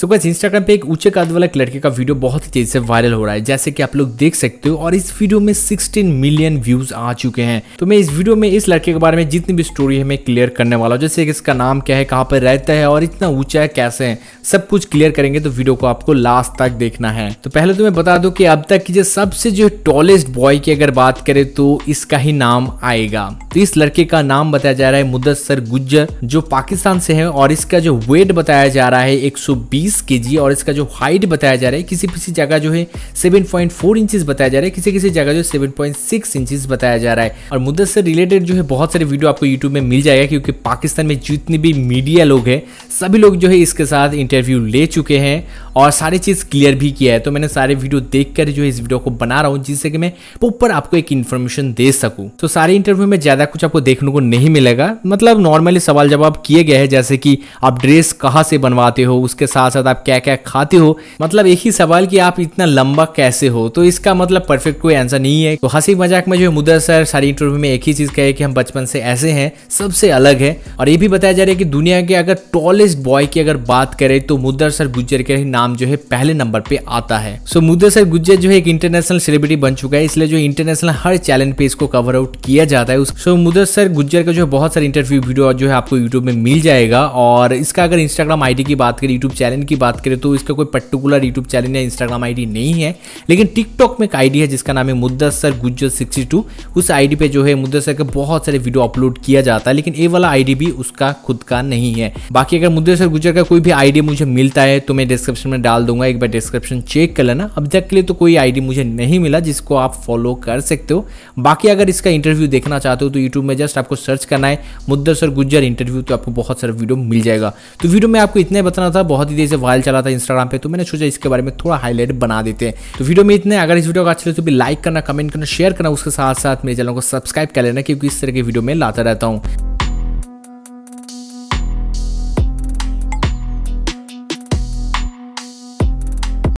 सो बस इंस्टाग्राम पे एक ऊंचे कद वाला एक लड़के का वीडियो बहुत ही तेज से वायरल हो रहा है जैसे कि आप लोग देख सकते हो और इस वीडियो में 16 मिलियन व्यूज आ चुके हैं तो मैं इस वीडियो में इस लड़के के बारे में जितनी भी स्टोरी है मैं क्लियर करने वाला हूँ जैसे कि इसका नाम क्या है कहाँ पर रहता है और इतना ऊंचा है कैसे है सब कुछ क्लियर करेंगे तो वीडियो को आपको लास्ट तक देखना है तो पहले तो मैं बता दू की अब तक की जो सबसे जो टॉलेस्ट बॉय की अगर बात करे तो इसका ही नाम आएगा तो इस लड़के का नाम बताया जा रहा है मुदस्सर गुज्जर जो पाकिस्तान से है और इसका जो वेट बताया जा रहा है एक बीस के और इसका जो हाइट बताया जा रहा है किसी किसी जगह जो है सेवन पॉइंट फोर इंचज बताया जा रहा है किसी किसी जगह जो सेवन पॉइंट सिक्स इंचज बताया जा रहा है और मुद्दत से रिलेटेड जो है बहुत सारे वीडियो आपको यूट्यूब में मिल जाएगा क्योंकि पाकिस्तान में जितने भी मीडिया लोग हैं सभी लोग जो है इसके साथ इंटरव्यू ले चुके हैं और सारी चीज़ क्लियर भी किया है तो मैंने सारे वीडियो देख कर जो इस वीडियो को बना रहा हूँ जिससे कि मैं ऊपर आपको एक इन्फॉर्मेशन दे सकूँ तो सारे इंटरव्यू में ज़्यादा कुछ आपको देखने को नहीं मिलेगा मतलब नॉर्मली सवाल जवाब किए गए हैं जैसे कि आप ड्रेस कहाँ से बनवाते हो उसके साथ साथ आप क्या क्या खाते हो मतलब एक ही सवाल कि आप इतना लंबा कैसे हो तो इसका मतलब परफेक्ट कोई आंसर नहीं है तो हंसी मजाक में जो मुद्दा सर सारी इंटरव्यू में एक ही चीज़ कहे कि हम बचपन से ऐसे हैं सबसे अलग है और ये भी बताया जा रहा है कि दुनिया के अगर टॉलेस्ट बॉय की अगर बात करें तो मुदर सर गुजर के नाम नाम जो है पहले नंबर पे आता है सो मुद्देसर गुज्जर जो है एक इंटरनेशनल सेलिब्रिटी बन चुका है इसलिए जो इंटरनेशनल हर चैलेंज पे इसको कवर आउट किया जाता है सो मुद्देसर गुज्जर का जो है बहुत सारे इंटरव्यू वीडियो जो है आपको यूट्यूब में मिल जाएगा और इसका अगर इंस्टाग्राम आईडी की बात करें यूट्यूब चैनल की बात करें तो इसका कोई पर्टिकुलर यूट्यूब चैनल या इंस्टाग्राम आईडी नहीं है लेकिन टिकटॉक में एक आईडी है जिसका नाम है मुद्दसर गुज्जर सिक्सटी उस आईडी पे जो है मुद्दसर का बहुत सारे वीडियो अपलोड किया जाता है लेकिन ए वाला आईडी भी उसका खुद का नहीं है बाकी अगर मुद्दसर गुज्जर का कोई भी आईडी मुझे मिलता है तो मैं डिस्क्रिप्शन में मैं डाल दूंगा एक बार डिस्क्रिप्शन चेक कर लेना अब तक के लिए तो कोई आईडी मुझे नहीं मिला जिसको आप फॉलो कर सकते हो बाकी अगर इसका इंटरव्यू देखना चाहते हो तो यूट्यूब में जस्ट आपको सर्च करना है मुद्दर सर गुज्जर इंटरव्यू तो आपको बहुत सारा वीडियो मिल जाएगा तो वीडियो में आपको इतने बताना था बहुत ही देर से वायरल चला था इंस्टाग्राम पर तो मैंने सोचा इसके बारे में थोड़ा हाईलाइट बना देते हैं तो वीडियो में इतने अगर इस वीडियो को अच्छा लगे तो भी लाइक करना कमेंट करना शेयर करना उसके साथ साथ मेरे चैनल को सब्सक्राइब कर लेना क्योंकि इस तरह के वीडियो में लाता रहता हूँ